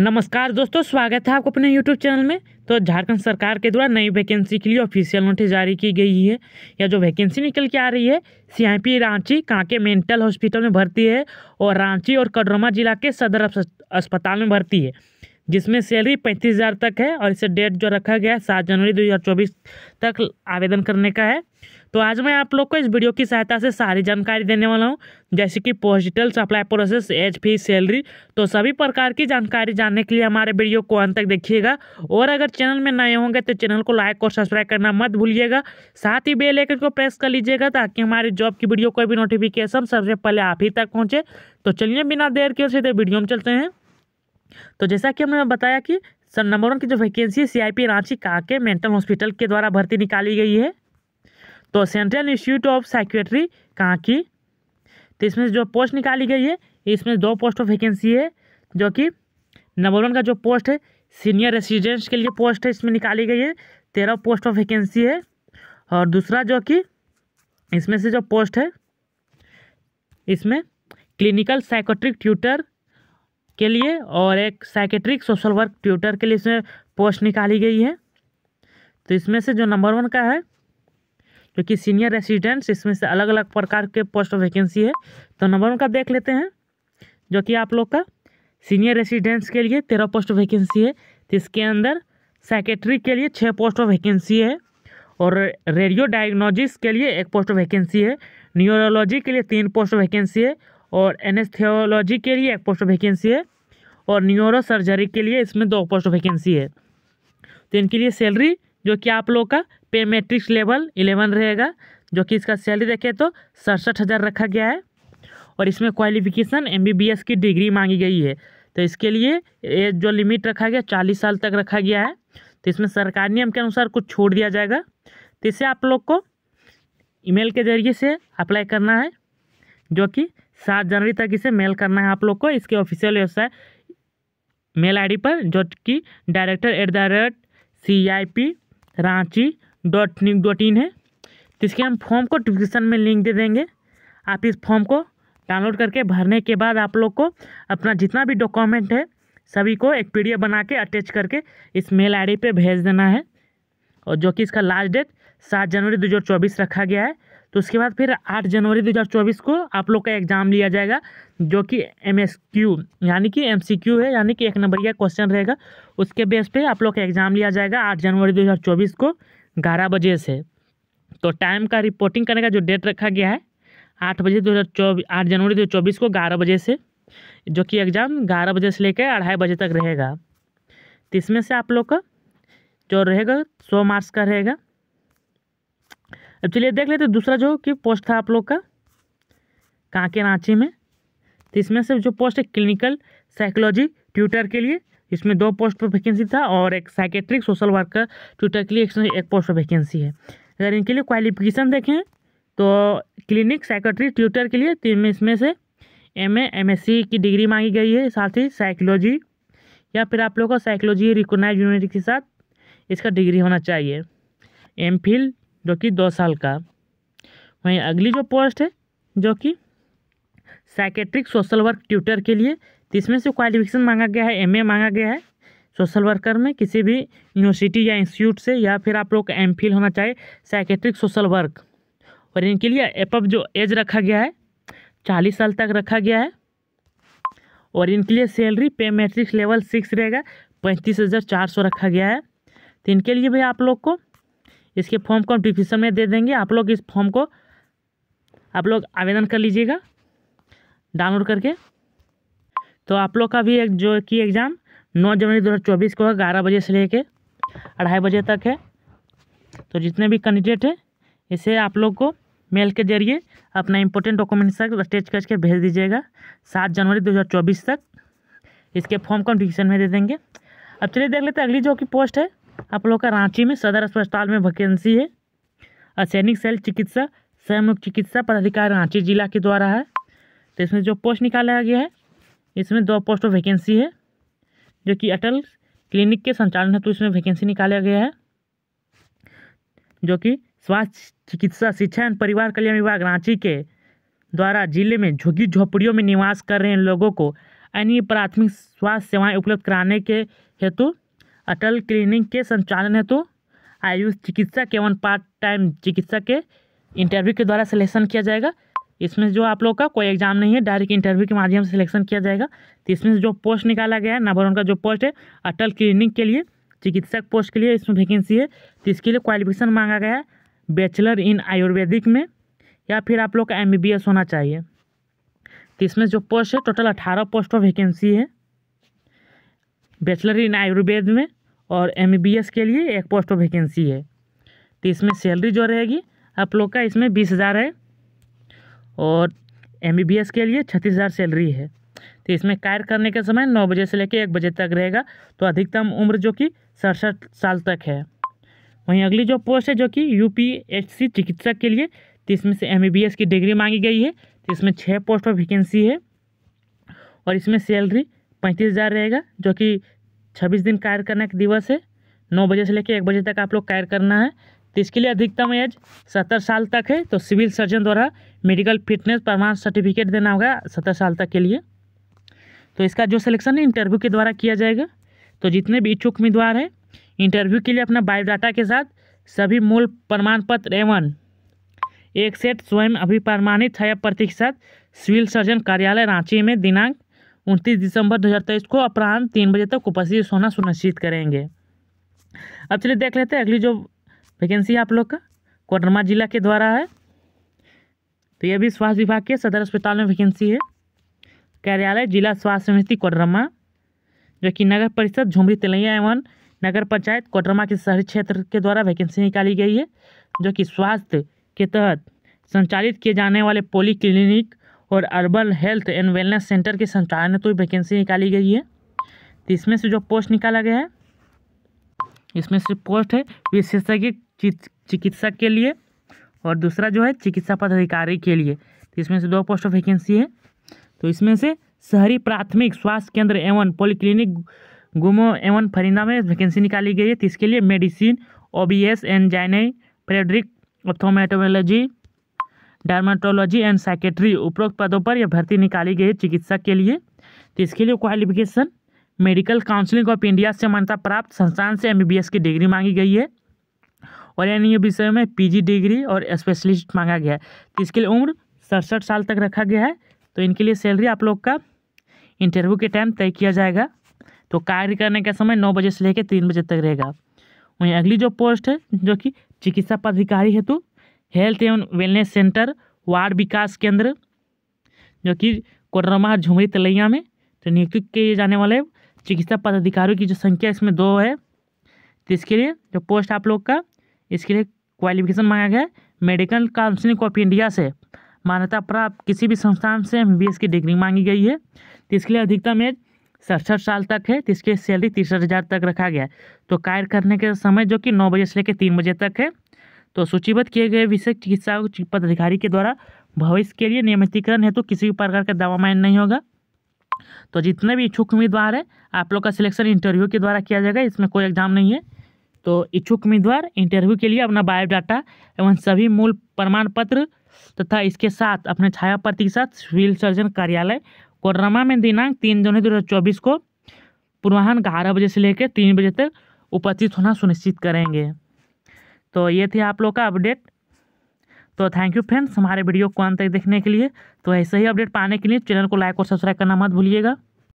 नमस्कार दोस्तों स्वागत है आपको अपने यूट्यूब चैनल में तो झारखंड सरकार के द्वारा नई वैकेंसी के लिए ऑफिशियल नोटिस जारी की गई है या जो वैकेंसी निकल के आ रही है CIP Ranchi Kanke mental hospital में भर्ती है और रांची और कडरमा जिला के सदर अस्पताल में भर्ती है जिसमें सैलरी पैंतीस हज़ार तक है और इसे डेट जो रखा गया है सात जनवरी दो हज़ार चौबीस तक आवेदन करने का है तो आज मैं आप लोग को इस वीडियो की सहायता से सारी जानकारी देने वाला हूँ जैसे कि postal supply process as fees salary तो सभी प्रकार की जानकारी जानने के लिए हमारे वीडियो को अंत तक देखिएगा और अगर चैनल में नए होंगे तो चैनल को लाइक और सब्सक्राइब करना मत भूलिएगा साथ ही बेल आइकन को प्रेस कर लीजिएगा ताकि हमारी जॉब की वीडियो कोई भी नोटिफिकेशन सबसे पहले आप ही तक पहुँचे तो चलिए बिना देर के सीधे वीडियो में चलते हैं तो जैसा कि हमने बताया कि सर नंबर वन की जो वैकेंसी है सीआईपी रांची काके मेंटल हॉस्पिटल के द्वारा भर्ती निकाली गई है तो सेंट्रल इंस्टीट्यूट ऑफ साइक्रेटरी कहाँ की तो इसमें जो पोस्ट निकाली गई है इसमें दो पोस्ट ऑफ वैकेंसी है जो कि नंबर वन का जो पोस्ट है सीनियर रेसिडेंट्स के लिए पोस्ट है इसमें निकाली गई है तेरह पोस्ट ऑफ वैकेंसी है और दूसरा जो कि इसमें से जो पोस्ट है इसमें क्लिनिकल साइकोट्रिक ट्यूटर के लिए और एक साइकेट्रिक सोशल वर्क ट्यूटर के लिए इसमें पोस्ट निकाली गई है तो इसमें से जो नंबर वन का है जो कि सीनियर रेसिडेंट्स इसमें से अलग अलग प्रकार के पोस्ट वैकेंसी है तो नंबर वन का देख लेते हैं जो कि आप लोग का सीनियर रेसिडेंट्स के लिए तेरह पोस्ट वैकेंसी है तो इसके अंदर सेक्रेटरी के लिए छः पोस्ट वैकेंसी है और रेडियो डायग्नोजिस के लिए एक पोस्ट वैकेंसी है न्यूरोलॉजी के लिए तीन पोस्ट वैकेंसी है और एनेस्थियोलॉजी के लिए एक पोस्ट वैकेंसी है और न्यूरो सर्जरी के लिए इसमें दो पोस्ट वैकेंसी है तो इनके लिए सैलरी जो कि आप लोग का पे मेट्रिक्स लेवल इलेवन रहेगा जो कि इसका सैलरी देखें तो सड़सठ हज़ार रखा गया है और इसमें क्वालिफिकेशन एम की डिग्री मांगी गई है तो इसके लिए एज जो लिमिट रखा गया चालीस साल तक रखा गया है तो इसमें सरकार नियम के अनुसार कुछ छोड़ दिया जाएगा तो इसे आप लोग को ईमेल के जरिए से अप्लाई करना है जो कि सात जनवरी तक इसे मेल करना है आप लोग को इसके ऑफिशियल वेबसाइट मेल आईडी पर जो कि director at the rate C I P Ranchi dot news dot in है तो इसके हम फॉर्म को डिस्क्रिप्शन में लिंक दे देंगे आप इस फॉर्म को डाउनलोड करके भरने के बाद आप लोग को अपना जितना भी डॉक्यूमेंट है सभी को एक पी बना के अटैच करके इस मेल आई डी भेज देना है और जो कि इसका लास्ट डेट सात जनवरी दो रखा गया है तो उसके बाद फिर आठ जनवरी चौबीस को आप लोग का एग्ज़ाम लिया जाएगा जो कि एम एस क्यू यानी कि एम सी क्यू है यानी कि एक नंबर का क्वेश्चन रहेगा उसके बेस पर आप लोग का एग्ज़ाम लिया जाएगा आठ जनवरी चौबीस को ग्यारह बजे से तो टाइम का रिपोर्टिंग करने का जो डेट रखा गया है आठ बजे दो हज़ार चौबीस आठ जनवरी दो हज़ार चौबीस को ग्यारह बजे से जो कि एग्ज़ाम ग्यारह बजे से लेकर अढ़ाई बजे तक रहेगा तो इसमें से आप लोग का जो रहेगा सौ मार्क्स का रहेगा अब चलिए देख लेते दूसरा जो कि पोस्ट था आप लोग का कांके रांची में तो इसमें से जो पोस्ट है क्लिनिकल साइकोलॉजी ट्यूटर के लिए इसमें दो पोस्ट पर वैकेंसी था और एक साइकेट्रिक सोशल वर्कर ट्यूटर के लिए एक, पोस्ट पर वैकेंसी है अगर इनके लिए क्वालिफिकेशन देखें तो क्लिनिक साइकेट्री ट्यूटर के लिए तीन तो इसमें से एम एम की डिग्री मांगी गई है साथ ही साइकोलॉजी या फिर आप लोगों का साइकोलॉजी रिकोगनाइज यूनिवर्सिटी के साथ इसका डिग्री होना चाहिए एम फिल जो कि दो साल का वहीं अगली जो पोस्ट है जो कि साइकेट्रिक सोशल वर्क ट्यूटर के लिए इसमें से क्वालिफिकेशन मांगा गया है एमए मांगा गया है सोशल वर्कर में किसी भी यूनिवर्सिटी या इंस्टीट्यूट से या फिर आप लोग एम फिल होना चाहिए साइकेट्रिक सोशल वर्क और इनके लिए एपअप जो एज रखा गया है चालीस साल तक रखा गया है और इनके लिए सैलरी पे मैट्रिक्स लेवल सिक्स रहेगा पैंतीस हज़ार चार सौ रखा गया है तो इनके लिए भी आप लोग को इसके फॉर्म को हम डिस्क्रिप्शन में दे देंगे आप लोग इस फॉर्म को आप लोग आवेदन कर लीजिएगा डाउनलोड करके तो आप लोग का भी एक जो कि एग्ज़ाम नौ जनवरी दो हज़ार चौबीस को ग्यारह बजे से लेके अढ़ाई बजे तक है तो जितने भी कैंडिडेट हैं इसे आप लोग को मेल के जरिए अपना इम्पोर्टेंट डॉक्यूमेंट्स तक अटैच करके भेज दीजिएगा सात जनवरी दो हज़ार चौबीस तक इसके फॉर्म कंपटीशन में दे देंगे अब चलिए देख लेते हैं अगली जो कि पोस्ट है आप लोग का रांची में सदर अस्पताल में वैकेंसी है असैनिक सेल चिकित्सा स्वयं चिकित्सा पदाधिकारी रांची जिला के द्वारा है तो इसमें जो पोस्ट निकाला गया है इसमें दो पोस्ट वैकेंसी है जो कि अटल क्लिनिक के संचालन है तो इसमें वैकेंसी निकाला गया है जो कि स्वास्थ्य चिकित्सा शिक्षा एवं परिवार कल्याण विभाग रांची के द्वारा जिले में झुग्गी झोपड़ियों में निवास कर रहे लोगों को अन्य प्राथमिक स्वास्थ्य सेवाएं उपलब्ध कराने के हेतु अटल क्लिनिक के संचालन हेतु आयुष चिकित्सक एवं पार्ट टाइम चिकित्सक के इंटरव्यू के द्वारा सिलेक्शन किया जाएगा इसमें जो आप लोग का कोई एग्जाम नहीं है डायरेक्ट इंटरव्यू के माध्यम से सिलेक्शन किया जाएगा तो इसमें जो पोस्ट निकाला गया है नंबर का जो पोस्ट है अटल क्लिनिक के लिए चिकित्सक पोस्ट के लिए इसमें वैकेंसी है तो इसके लिए क्वालिफिकेशन मांगा गया है बैचलर इन आयुर्वेदिक में या फिर आप लोग का एम होना चाहिए तो इसमें जो पोस्ट है टोटल अठारह पोस्ट पर वैकेंसी है बैचलर इन आयुर्वेद में और एम के लिए एक पोस्ट वैकेंसी है तो इसमें सैलरी जो रहेगी आप लोग का इसमें बीस हज़ार है और एम के लिए छत्तीस हज़ार सैलरी है तो इसमें कार्य करने का समय नौ बजे से लेकर एक बजे तक रहेगा तो अधिकतम उम्र जो कि सड़सठ साल तक है वहीं अगली जो पोस्ट है जो कि यू चिकित्सक के लिए तो इसमें से एम की डिग्री मांगी गई है तो इसमें छः पोस्ट ऑफ वैकेंसी है और इसमें सैलरी पैंतीस हज़ार रहेगा जो कि छब्बीस दिन कार्य करने का दिवस है नौ बजे से लेकर एक बजे तक आप लोग कार्य करना है तो इसके लिए अधिकतम एज सत्तर साल तक है तो सिविल सर्जन द्वारा मेडिकल फिटनेस प्रमाण सर्टिफिकेट देना होगा सत्तर साल तक के लिए तो इसका जो सिलेक्शन है इंटरव्यू के द्वारा किया जाएगा तो जितने भी इच्छुक उम्मीदवार हैं इंटरव्यू के लिए अपना बायोडाटा के साथ सभी मूल प्रमाण पत्र एवं एक सेट स्वयं अभिप्रमाणित है प्रतीक के साथ सिविल सर्जन कार्यालय रांची में दिनांक उनतीस दिसंबर 2023 को अपराह्न तीन बजे तक उपस्थित होना सुनिश्चित करेंगे अब चलिए देख लेते हैं अगली जो वैकेंसी है आप लोग का कोडरमा जिला के द्वारा है तो यह भी स्वास्थ्य विभाग के सदर अस्पताल में वैकेंसी है कार्यालय जिला स्वास्थ्य समिति कोडरमा जो कि नगर परिषद झुमरी तिलैया एवं नगर पंचायत कोडरमा के शहरी क्षेत्र के द्वारा वैकेंसी निकाली गई है जो कि स्वास्थ्य के तहत संचालित किए जाने वाले पोली क्लिनिक और urban health and wellness centre के संचालन तो वैकेंसी निकाली गई है तो इसमें से जो पोस्ट निकाला गया है इसमें से पोस्ट है विशेषज्ञ चिकित्सक के लिए और दूसरा जो है चिकित्सा पदाधिकारी के लिए तो इसमें से दो पोस्ट वैकेंसी है तो इसमें से शहरी प्राथमिक स्वास्थ्य केंद्र एवं पॉलीक्लिनिक गुमो एवं फरिंदा में वैकेंसी निकाली गई है तो इसके लिए medicine O B S and gynae फ्रेडरिक ऑथोमेटोलॉजी डर्माटोलॉजी एंड सेक्रेटरी उपरोक्त पदों पर यह भर्ती निकाली गई है चिकित्सक के लिए तो इसके लिए qualification medical counselling of India से मान्यता प्राप्त संस्थान से एमबीबीएस की डिग्री मांगी गई है और यानी ये विषय में पीजी डिग्री और स्पेशलिस्ट मांगा गया है तो इसके लिए उम्र सड़सठ साल तक रखा गया है तो इनके लिए सैलरी आप लोग का इंटरव्यू के टाइम तय किया जाएगा तो कार्य करने का समय नौ बजे से लेकर तीन बजे तक रहेगा वहीं अगली जो पोस्ट है जो कि चिकित्सा पदाधिकारी हेतु हेल्थ एवं वेलनेस सेंटर वार्ड विकास केंद्र जो कि कोडरमा झुमरी तलैया में तो नियुक्ति किए जाने वाले चिकित्सा पदाधिकारियों की जो संख्या इसमें दो है तो इसके लिए जो पोस्ट आप लोग का इसके लिए क्वालिफिकेशन मांगा गया मेडिकल काउंसिलिंग ऑफ इंडिया से मान्यता प्राप्त किसी भी संस्थान से एम की डिग्री मांगी गई है तो इसके लिए अधिकतम एज सड़सठ साल तक है तो इसके सैलरी तिरसठ हज़ार तक रखा गया है तो कार्य करने के समय जो कि नौ बजे से लेकर तीन बजे तक है तो सूचीबद्ध किए गए विशेष चिकित्सा पदाधिकारी के द्वारा भविष्य के लिए नियमितीकरण हेतु तो किसी भी प्रकार का दवा मायन नहीं होगा तो जितने भी इच्छुक उम्मीदवार हैं आप लोग का सिलेक्शन इंटरव्यू के द्वारा किया जाएगा इसमें कोई एग्जाम नहीं है तो इच्छुक उम्मीदवार इंटरव्यू के लिए अपना बायोडाटा एवं सभी मूल प्रमाण पत्र तथा इसके साथ अपने छाया प्रति के साथ सिविल सर्जन कार्यालय कोडरमा में दिनांक तीन जनवरी दो को पूर्वाहन ग्यारह बजे से लेकर तीन बजे तक उपस्थित होना सुनिश्चित करेंगे तो ये थी आप लोग का अपडेट तो थैंक यू फ्रेंड्स हमारे वीडियो को अंत तक देखने के लिए तो ऐसे ही अपडेट पाने के लिए चैनल को लाइक और सब्सक्राइब करना मत भूलिएगा